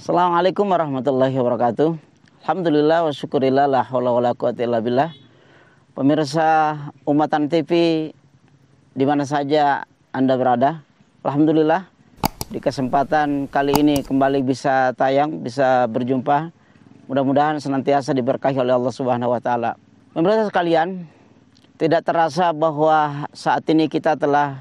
Assalamualaikum warahmatullahi wabarakatuh. Alhamdulillah wa syukurillah la wa la quwati illa billah. Pemirsa Umatan TV di mana saja Anda berada, alhamdulillah di kesempatan kali ini kembali bisa tayang, bisa berjumpa. Mudah-mudahan senantiasa diberkahi oleh Allah Subhanahu wa taala. Pemirsa sekalian, tidak terasa bahwa saat ini kita telah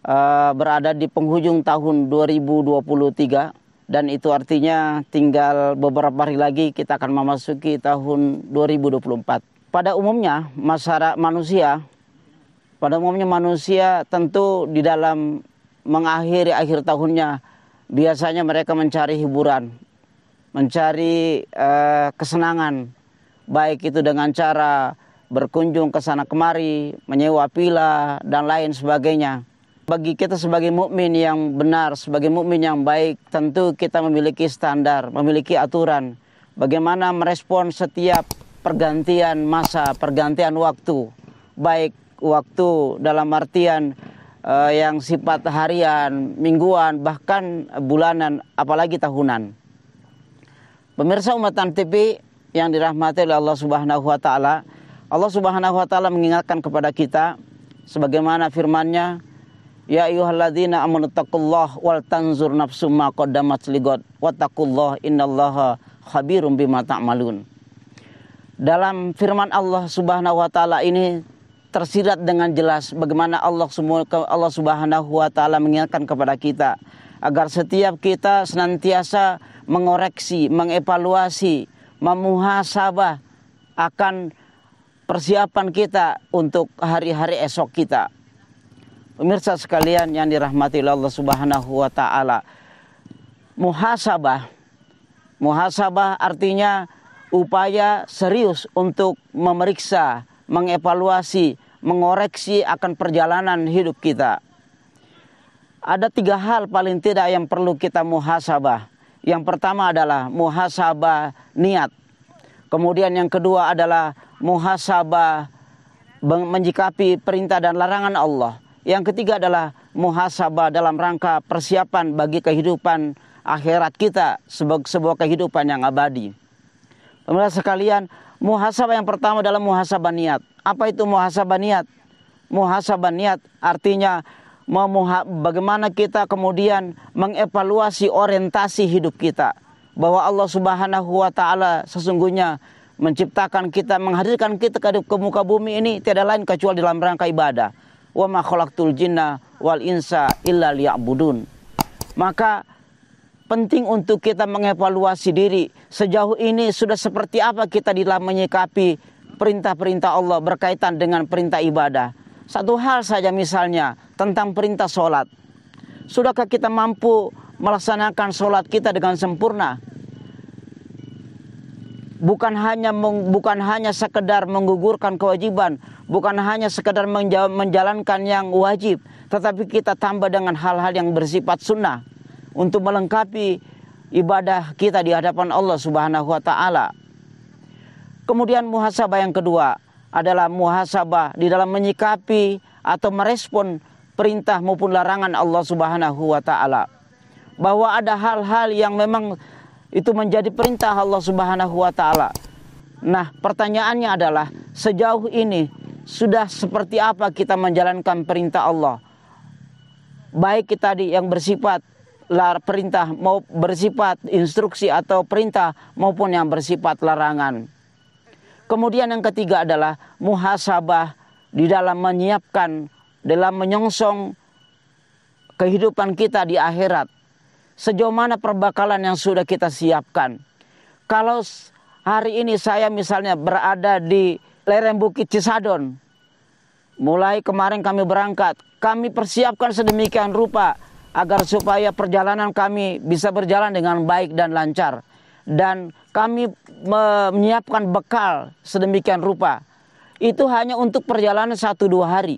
uh, berada di penghujung tahun 2023 dan itu artinya tinggal beberapa hari lagi kita akan memasuki tahun 2024. Pada umumnya masyarakat manusia pada umumnya manusia tentu di dalam mengakhiri akhir tahunnya biasanya mereka mencari hiburan, mencari uh, kesenangan baik itu dengan cara berkunjung ke sana kemari, menyewa pila dan lain sebagainya. Bagi kita sebagai mukmin yang benar, sebagai mukmin yang baik, tentu kita memiliki standar, memiliki aturan bagaimana merespon setiap pergantian masa, pergantian waktu. Baik waktu dalam artian uh, yang sifat harian, mingguan, bahkan bulanan, apalagi tahunan. Pemirsa Umatan TV yang dirahmati oleh Allah Subhanahu wa taala, Allah Subhanahu wa taala mengingatkan kepada kita sebagaimana firman-Nya Ya ayyuhalladzina amanu wal tanzur nafsum ma qaddamat ligod wattaqullaha innallaha khabirum bima ta'malun. Dalam firman Allah Subhanahu wa taala ini tersirat dengan jelas bagaimana Allah semua Allah Subhanahu wa taala mengingatkan kepada kita agar setiap kita senantiasa mengoreksi, mengevaluasi, memuhasabah akan persiapan kita untuk hari-hari esok kita. Pemirsa sekalian yang dirahmati Allah Subhanahu wa taala. Muhasabah. Muhasabah artinya upaya serius untuk memeriksa, mengevaluasi, mengoreksi akan perjalanan hidup kita. Ada tiga hal paling tidak yang perlu kita muhasabah. Yang pertama adalah muhasabah niat Kemudian yang kedua adalah muhasabah menyikapi perintah dan larangan Allah. Yang ketiga adalah muhasabah dalam rangka persiapan bagi kehidupan akhirat kita sebagai sebuah kehidupan yang abadi. Pemirsa sekalian, muhasabah yang pertama adalah muhasabah niat. Apa itu muhasabah niat? Muhasabah niat artinya bagaimana kita kemudian mengevaluasi orientasi hidup kita bahwa Allah Subhanahu wa taala sesungguhnya menciptakan kita, menghadirkan kita ke, ke muka bumi ini tiada lain kecuali dalam rangka ibadah. Wa ma khalaqtul jinna wal insa illa liya'budun. Maka penting untuk kita mengevaluasi diri sejauh ini sudah seperti apa kita dalam menyikapi perintah-perintah Allah berkaitan dengan perintah ibadah. Satu hal saja misalnya tentang perintah sholat. Sudahkah kita mampu melaksanakan sholat kita dengan sempurna? bukan hanya meng, bukan hanya sekedar menggugurkan kewajiban, bukan hanya sekedar menjalankan yang wajib, tetapi kita tambah dengan hal-hal yang bersifat sunnah untuk melengkapi ibadah kita di hadapan Allah Subhanahu wa taala. Kemudian muhasabah yang kedua adalah muhasabah di dalam menyikapi atau merespon perintah maupun larangan Allah Subhanahu wa taala. Bahwa ada hal-hal yang memang itu menjadi perintah Allah Subhanahu wa taala. Nah, pertanyaannya adalah sejauh ini sudah seperti apa kita menjalankan perintah Allah? Baik kita di yang bersifat lar perintah mau bersifat instruksi atau perintah maupun yang bersifat larangan. Kemudian yang ketiga adalah muhasabah di dalam menyiapkan dalam menyongsong kehidupan kita di akhirat sejauh mana perbekalan yang sudah kita siapkan. Kalau hari ini saya misalnya berada di lereng Bukit Cisadon, mulai kemarin kami berangkat, kami persiapkan sedemikian rupa agar supaya perjalanan kami bisa berjalan dengan baik dan lancar. Dan kami menyiapkan bekal sedemikian rupa. Itu hanya untuk perjalanan satu dua hari.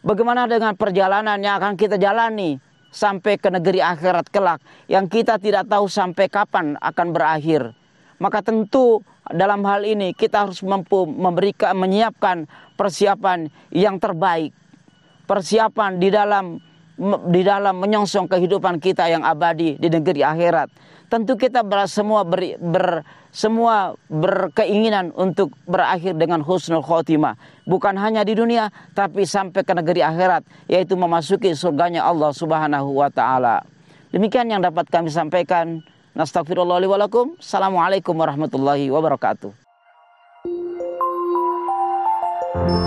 Bagaimana dengan perjalanan yang akan kita jalani? sampai ke negeri akhirat kelak yang kita tidak tahu sampai kapan akan berakhir. Maka tentu dalam hal ini kita harus mampu memberikan menyiapkan persiapan yang terbaik. Persiapan di dalam di dalam menyongsong kehidupan kita yang abadi di negeri akhirat. Tentu kita ber, semua ber, ber, semua berkeinginan untuk berakhir dengan husnul khotimah, bukan hanya di dunia tapi sampai ke negeri akhirat yaitu memasuki surganya Allah Subhanahu wa taala. Demikian yang dapat kami sampaikan. Nastagfirullah Assalamualaikum warahmatullahi wabarakatuh.